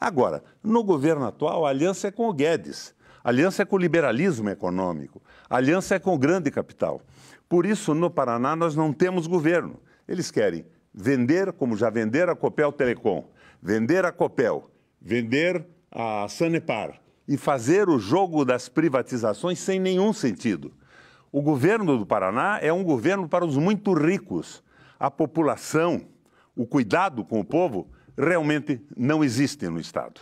Agora, no governo atual, a aliança é com o Guedes, a aliança é com o liberalismo econômico, a aliança é com o grande capital. Por isso, no Paraná, nós não temos governo. Eles querem vender, como já venderam a Copel Telecom, vender a Copel, vender a Sanepar e fazer o jogo das privatizações sem nenhum sentido. O governo do Paraná é um governo para os muito ricos. A população, o cuidado com o povo realmente não existem no Estado.